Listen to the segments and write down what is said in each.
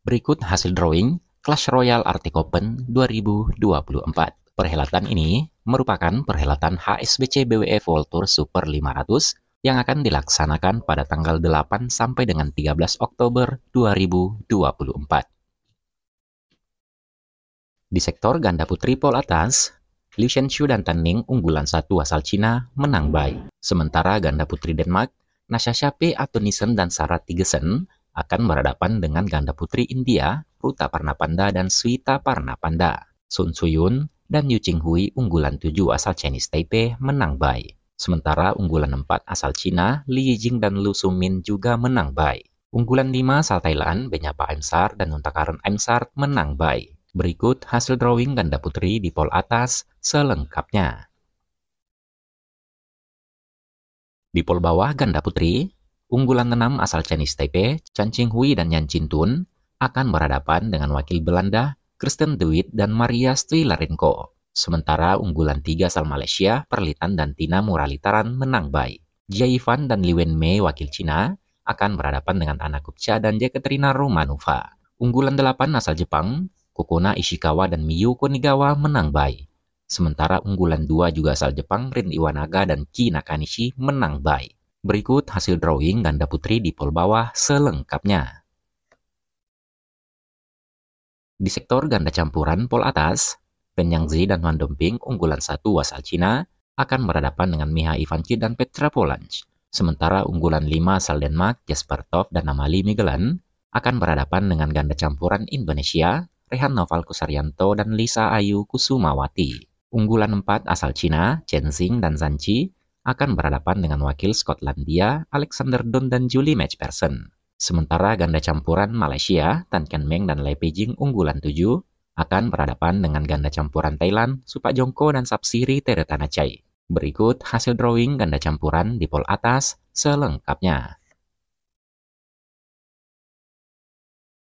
Berikut hasil drawing Clash Royale Artikopen 2024. Perhelatan ini merupakan perhelatan HSBC BWF World Tour Super 500 yang akan dilaksanakan pada tanggal 8 sampai dengan 13 Oktober 2024. Di sektor ganda putri pol atas, Li Shenshu dan Tan Ning unggulan satu asal Cina menang baik. Sementara ganda putri Denmark, Nasha P. Atunisen dan Sarah Tigesen akan berhadapan dengan ganda putri India, Ruta Parnapanda dan Swita Parnapanda. Sun Suyun dan Yu Qinghui unggulan 7 asal Chinese Taipei menang bye. Sementara unggulan 4 asal Cina, Li Yijing dan Lu Sumin juga menang bye. Unggulan 5 asal Thailand, Benyapa Aimsar dan Nuntakaran Aimsar menang bye. Berikut hasil drawing ganda putri di pol atas selengkapnya. Di pol bawah ganda putri, Unggulan keenam asal Chinese Taipei, Chan Ching-hui dan Yan Chin Tun akan berhadapan dengan wakil Belanda Kristen Dewit dan Maria Larenko. Sementara unggulan tiga asal Malaysia, Perlitan dan Tina Muralitaran menang baik. Jia Yifan dan Li Wenmei wakil Cina akan berhadapan dengan Anna Kupcha dan Jekaterina Romanova. Unggulan delapan asal Jepang, Kokona Ishikawa dan Miyu Konigawa menang baik. Sementara unggulan dua juga asal Jepang, Rin Iwanaga dan Ki Nakanishi menang baik. Berikut hasil drawing ganda putri di pol bawah selengkapnya. Di sektor ganda campuran pol atas, Pen Yangzi dan Wan Domping unggulan satu asal Cina akan berhadapan dengan Miha Ivanchi dan Petra Polanc. Sementara unggulan 5 asal Denmark, Jasper Tov dan Amali Miguelan akan berhadapan dengan ganda campuran Indonesia, Rehan Noval Kusaryanto dan Lisa Ayu Kusumawati. Unggulan 4 asal Cina, Chen Xing dan Zanchi akan berhadapan dengan wakil Skotlandia Alexander Dunn dan Julie Matchperson. Sementara ganda campuran Malaysia, Tan Ken Meng dan Lai Peijing unggulan 7 akan berhadapan dengan ganda campuran Thailand, Supak Jongko dan Sapsiri Teretanachai. Berikut hasil drawing ganda campuran di pol atas selengkapnya.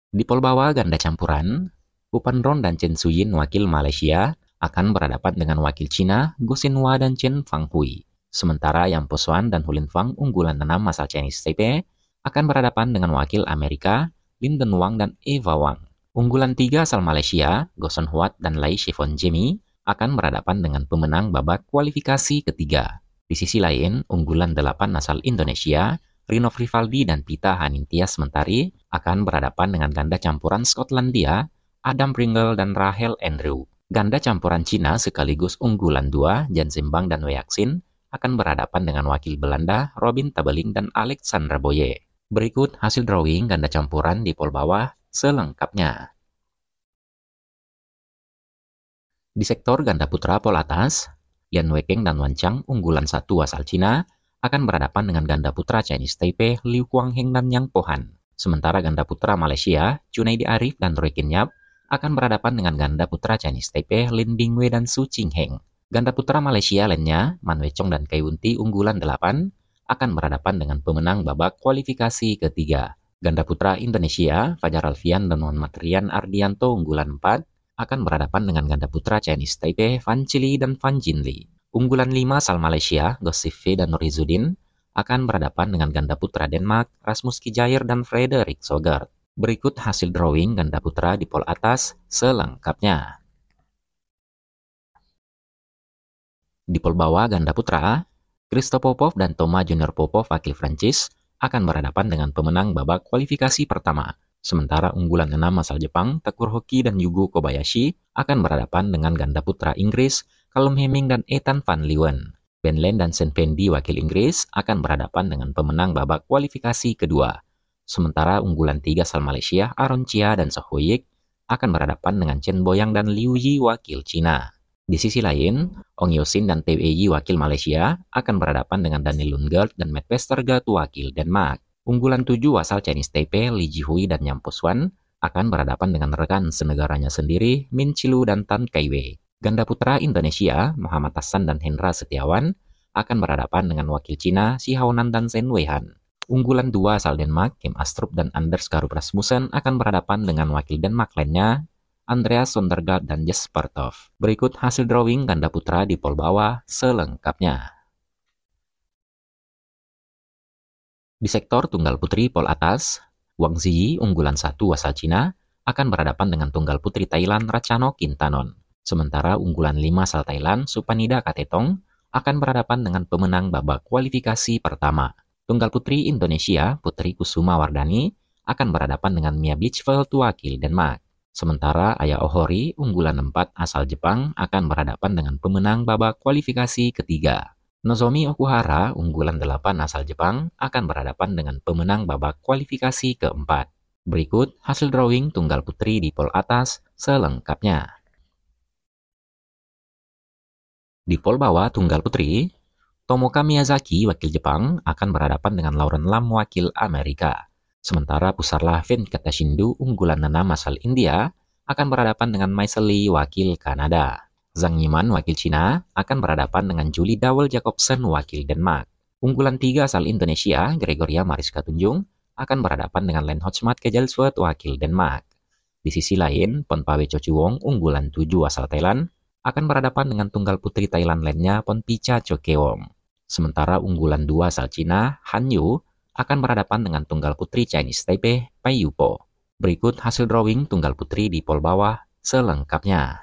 Di pol bawah ganda campuran, Upan Ron dan Chen Suyin wakil Malaysia akan berhadapan dengan wakil Cina, Gosinwa dan Chen Fanghui. Sementara yang Posuan dan Hulinfang unggulan enam asal Chinese Taipei akan berhadapan dengan wakil Amerika Linden Wang dan Eva Wang. Unggulan tiga asal Malaysia, Goson Huat dan Lai Shifon Jimmy akan berhadapan dengan pemenang babak kualifikasi ketiga. Di sisi lain, unggulan delapan asal Indonesia, Rino Rivaldi dan Pita Hanintia Sementari akan berhadapan dengan ganda campuran Skotlandia, Adam Pringle dan Rahel Andrew. Ganda campuran Cina sekaligus unggulan dua Jan Simbang dan Weyaksin, akan berhadapan dengan wakil Belanda Robin Tabeling dan Alexander Boye. Berikut hasil drawing ganda campuran di pol bawah selengkapnya. Di sektor ganda putra pol atas, Lian Weikeng dan Wan Chang unggulan satu asal Cina akan berhadapan dengan ganda putra Chinese Taipei Liu Kuang Heng dan Yang Pohan. Sementara ganda putra Malaysia Junaidi Arif dan Roy Kinyap akan berhadapan dengan ganda putra Chinese Taipei Lin Bingwei dan Su Ching Heng. Ganda putra Malaysia lainnya, Man Wechong dan Wunti unggulan 8 akan berhadapan dengan pemenang babak kualifikasi ketiga. Ganda putra Indonesia, Fajar Alfian dan Muhammad Rian Ardianto unggulan 4 akan berhadapan dengan ganda putra Chinese Taipei, Fan Chili dan Fan Jinli. Unggulan 5 asal Malaysia, Gosif dan Nurizuddin akan berhadapan dengan ganda putra Denmark, Rasmus Kijair dan Frederik Sogard. Berikut hasil drawing ganda putra di pol atas selengkapnya. Di Polbawa bawah ganda putra, Kristo Popov dan Thomas Junior Popov wakil Prancis akan berhadapan dengan pemenang babak kualifikasi pertama. Sementara unggulan enam asal Jepang, Takur Hoki dan Yugo Kobayashi akan berhadapan dengan ganda putra Inggris, Kalum Heming dan Ethan Van Leeuwen. Ben Len dan Sen Fendi wakil Inggris akan berhadapan dengan pemenang babak kualifikasi kedua. Sementara unggulan tiga asal Malaysia, Aaron Chia dan Sohoyik akan berhadapan dengan Chen Boyang dan Liu Yi wakil Cina. Di sisi lain, Ong Yosin dan TWI wakil Malaysia akan berhadapan dengan Daniel Lundgaard dan Matt Westergaard wakil Denmark. Unggulan tujuh asal Chinese Taipei, Li Ji Hui dan Nyam Puswan akan berhadapan dengan rekan senegaranya sendiri Min Chilu dan Tan Wei. Ganda putra Indonesia, Muhammad Hasan dan Hendra Setiawan akan berhadapan dengan wakil Cina Si Haonan dan Sen Weihan. Unggulan dua asal Denmark, Kim Astrup dan Anders Garup Rasmussen akan berhadapan dengan wakil Denmark lainnya, Andreas Sondergaard dan Jesper Tov. Berikut hasil drawing ganda putra di pol bawah selengkapnya. Di sektor tunggal putri pol atas, Wang Ziyi unggulan satu asal Cina akan berhadapan dengan tunggal putri Thailand Rachano Kintanon. Sementara unggulan 5 asal Thailand Supanida Katetong akan berhadapan dengan pemenang babak kualifikasi pertama. Tunggal putri Indonesia Putri Kusuma Wardani akan berhadapan dengan Mia Blichfeld wakil Denmark. Sementara Aya Ohori, unggulan 4 asal Jepang, akan berhadapan dengan pemenang babak kualifikasi ketiga. Nozomi Okuhara, unggulan 8 asal Jepang, akan berhadapan dengan pemenang babak kualifikasi keempat. Berikut hasil drawing tunggal putri di pol atas selengkapnya. Di pol bawah tunggal putri, Tomoka Miyazaki, wakil Jepang, akan berhadapan dengan Lauren Lam, wakil Amerika. Sementara Pusarlah Venkateshindu unggulan Nana asal India akan berhadapan dengan Maiseli wakil Kanada. Zhang Yiman wakil Cina akan berhadapan dengan Julie Dawel Jacobsen wakil Denmark. Unggulan tiga asal Indonesia, Gregoria Mariska Tunjung, akan berhadapan dengan Len Hotsmart Kejelswet wakil Denmark. Di sisi lain, Ponpawe Chochuwong unggulan tujuh asal Thailand akan berhadapan dengan tunggal putri Thailand lainnya Ponpicha Chokewong. Sementara unggulan dua asal Cina, Han Yu, akan berhadapan dengan tunggal putri Chinese Taipei, Pai Yupo. Berikut hasil drawing tunggal putri di pol bawah selengkapnya.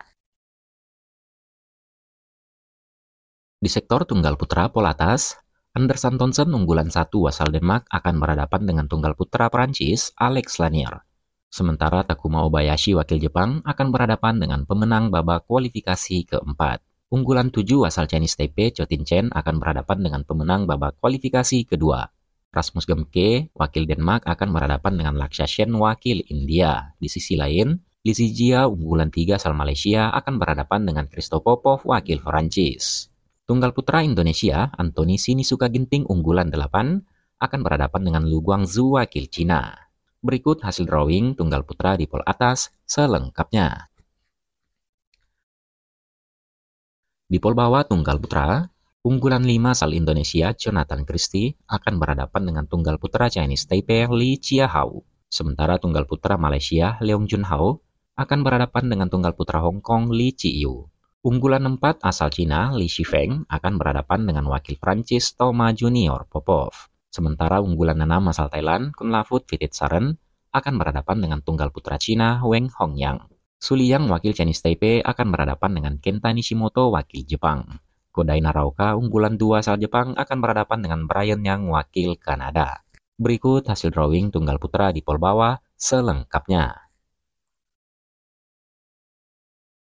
Di sektor tunggal putra pol atas, Anderson Thompson unggulan satu asal Denmark akan berhadapan dengan tunggal putra Perancis Alex Lanier. Sementara Takuma Obayashi wakil Jepang akan berhadapan dengan pemenang babak kualifikasi keempat. Unggulan tujuh asal Chinese Taipei Chotin Chen akan berhadapan dengan pemenang babak kualifikasi kedua. Rasmus Gemke, wakil Denmark, akan berhadapan dengan Shen, wakil India. Di sisi lain, Lizzie Jia, unggulan tiga asal Malaysia, akan berhadapan dengan Christo Popov, wakil Perancis. Tunggal putra Indonesia, Antoni Sinisuka Ginting, unggulan 8, akan berhadapan dengan Lu Guangzhu, wakil Cina. Berikut hasil drawing tunggal putra di pol atas selengkapnya. Di pol bawah tunggal putra, Unggulan 5 asal Indonesia, Jonathan Christie, akan berhadapan dengan tunggal putra Chinese Taipei Li Hao. Sementara tunggal putra Malaysia, Leong Jun Hao akan berhadapan dengan tunggal putra Hong Kong Li Yu. Unggulan 4 asal Cina, Li Shifeng, akan berhadapan dengan wakil Prancis Thomas Junior Popov. Sementara unggulan 6 asal Thailand, Kunlafut Saren, akan berhadapan dengan tunggal putra Cina Weng Hongyang. Suliyang wakil Chinese Taipei akan berhadapan dengan Kenta Nishimoto wakil Jepang. Kodai Narauka, unggulan dua asal Jepang akan berhadapan dengan Brian yang wakil Kanada. Berikut hasil drawing tunggal putra di pol bawah selengkapnya.